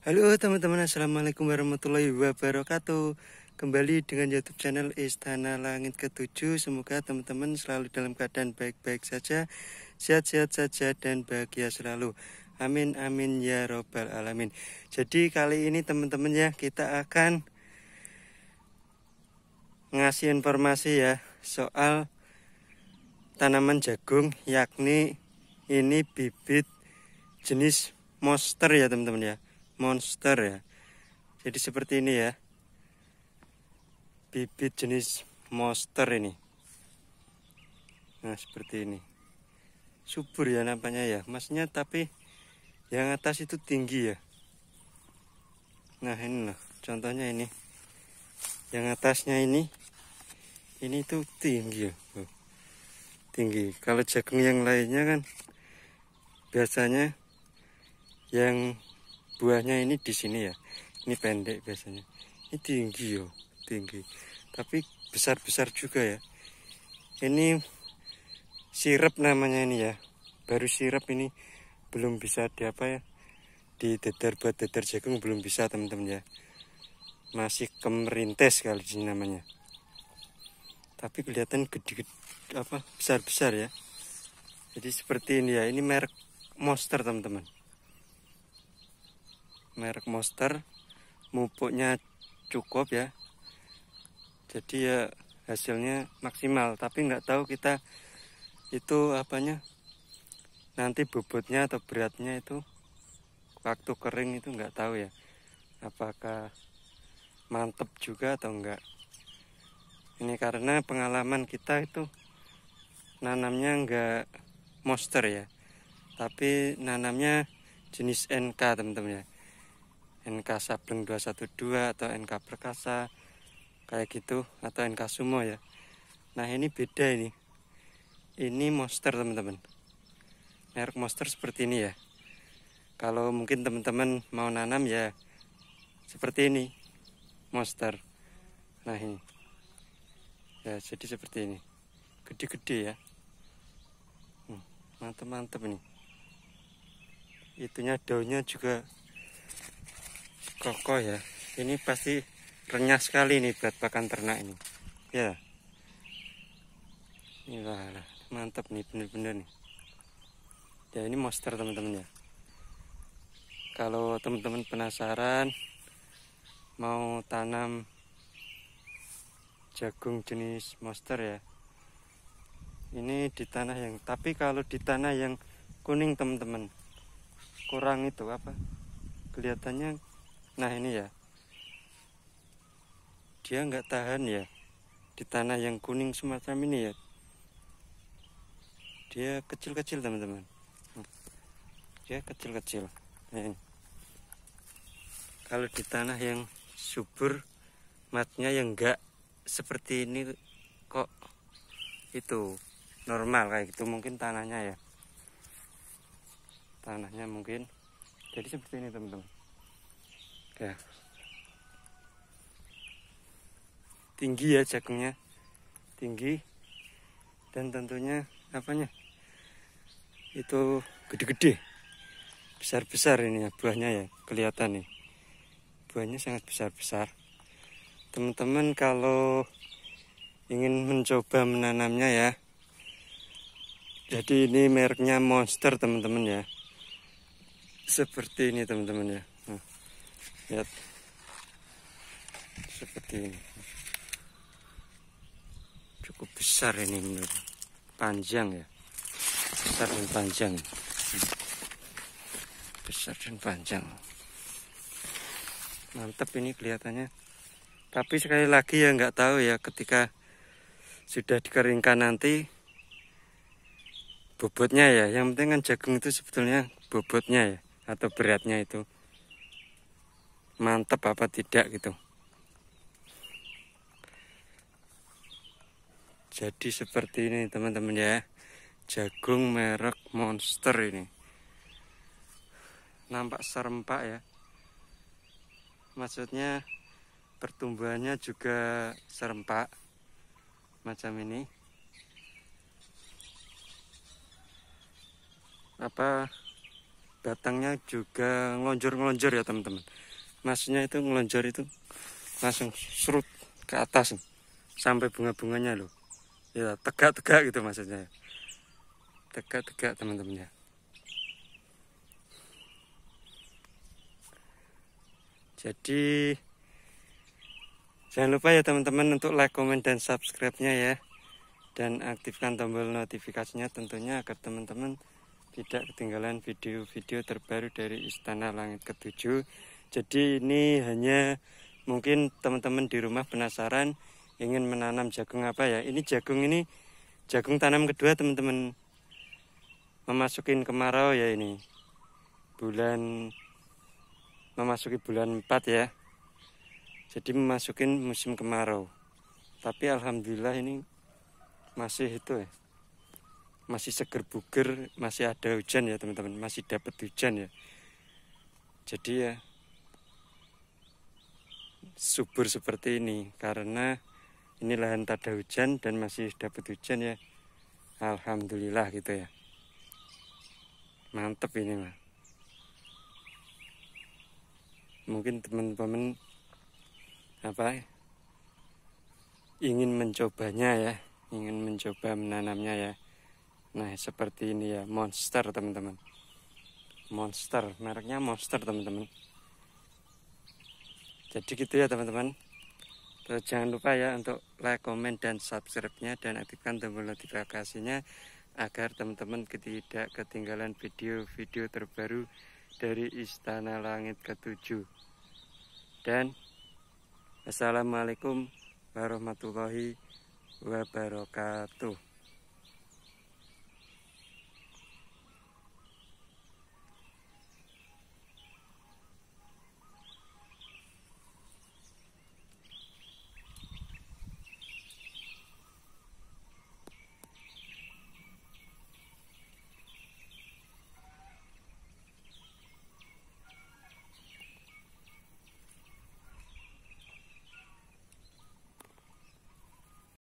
Halo teman-teman Assalamualaikum warahmatullahi wabarakatuh Kembali dengan youtube channel Istana Langit Ketujuh. Semoga teman-teman selalu dalam keadaan baik-baik saja Sehat-sehat saja dan bahagia selalu Amin amin ya robbal alamin Jadi kali ini teman-teman ya kita akan Ngasih informasi ya soal tanaman jagung Yakni ini bibit jenis monster ya teman-teman ya monster ya jadi seperti ini ya bibit jenis monster ini nah seperti ini subur ya nampaknya ya masnya tapi yang atas itu tinggi ya nah ini loh contohnya ini yang atasnya ini ini tuh tinggi ya tinggi kalau jagung yang lainnya kan biasanya yang buahnya ini di sini ya ini pendek biasanya ini tinggi yo tinggi tapi besar-besar juga ya ini sirup namanya ini ya baru sirup ini belum bisa di apa ya di dedar buat dedar jagung belum bisa teman-teman ya masih kemerintes kali ini namanya tapi kelihatan gede-gede apa besar-besar ya jadi seperti ini ya ini merek monster teman-teman merek monster mupuknya cukup ya jadi ya hasilnya maksimal tapi nggak tahu kita itu apanya nanti bobotnya atau beratnya itu waktu kering itu nggak tahu ya apakah mantep juga atau enggak ini karena pengalaman kita itu nanamnya enggak monster ya tapi nanamnya jenis NK teman-teman ya NK Sableng 212 atau NK Perkasa kayak gitu atau NK Sumo ya nah ini beda ini ini monster teman-teman merek monster seperti ini ya kalau mungkin teman-teman mau nanam ya seperti ini monster nah ini ya jadi seperti ini gede-gede ya hmm, mantep-mantep ini itunya daunnya juga kokoh ya ini pasti renyah sekali nih buat pakan ternak ini ya ini lah, lah. mantap nih bener-bener nih ya ini monster teman-teman ya kalau teman-teman penasaran mau tanam jagung jenis monster ya ini di tanah yang tapi kalau di tanah yang kuning teman-teman kurang itu apa kelihatannya Nah ini ya, dia nggak tahan ya di tanah yang kuning semacam ini ya. Dia kecil-kecil teman-teman. Nah, dia kecil-kecil. Nah, ini. Kalau di tanah yang subur, matnya yang nggak seperti ini kok itu normal kayak gitu mungkin tanahnya ya tanahnya mungkin jadi seperti ini teman-teman ya tinggi ya jagungnya tinggi dan tentunya apanya itu gede-gede besar-besar ini ya buahnya ya kelihatan nih buahnya sangat besar-besar teman-teman kalau ingin mencoba menanamnya ya jadi ini mereknya monster teman-teman ya seperti ini teman-teman ya lihat seperti ini cukup besar ini menurut panjang ya besar dan panjang besar dan panjang mantap ini kelihatannya tapi sekali lagi ya nggak tahu ya ketika sudah dikeringkan nanti bobotnya ya yang penting kan jagung itu sebetulnya bobotnya ya atau beratnya itu mantep apa tidak gitu jadi seperti ini teman-teman ya jagung merek monster ini nampak serempak ya maksudnya pertumbuhannya juga serempak macam ini apa batangnya juga ngelonjor-ngelonjor ya teman-teman nasinya itu ngelonjor itu langsung serut ke atas sampai bunga-bunganya loh ya tegak-tegak gitu maksudnya tegak-tegak teman-teman ya jadi jangan lupa ya teman-teman untuk like, comment, dan subscribe-nya ya dan aktifkan tombol notifikasinya tentunya agar teman-teman tidak ketinggalan video-video terbaru dari Istana Langit Ketujuh jadi ini hanya mungkin teman-teman di rumah penasaran ingin menanam jagung apa ya. Ini jagung ini jagung tanam kedua teman-teman. Memasukin kemarau ya ini. Bulan memasuki bulan 4 ya. Jadi memasukin musim kemarau. Tapi alhamdulillah ini masih itu ya. Masih seger buger, masih ada hujan ya teman-teman, masih dapat hujan ya. Jadi ya subur seperti ini karena ini lahan tak ada hujan dan masih dapat hujan ya Alhamdulillah gitu ya mantep ini mah mungkin teman-teman apa ingin mencobanya ya ingin mencoba menanamnya ya nah seperti ini ya monster teman-teman monster mereknya monster teman-teman jadi gitu ya teman-teman terus jangan lupa ya untuk like komen, dan subscribe-nya dan aktifkan tombol notifikasinya agar teman-teman tidak ketinggalan video-video terbaru dari Istana Langit Ketujuh. dan Assalamualaikum warahmatullahi wabarakatuh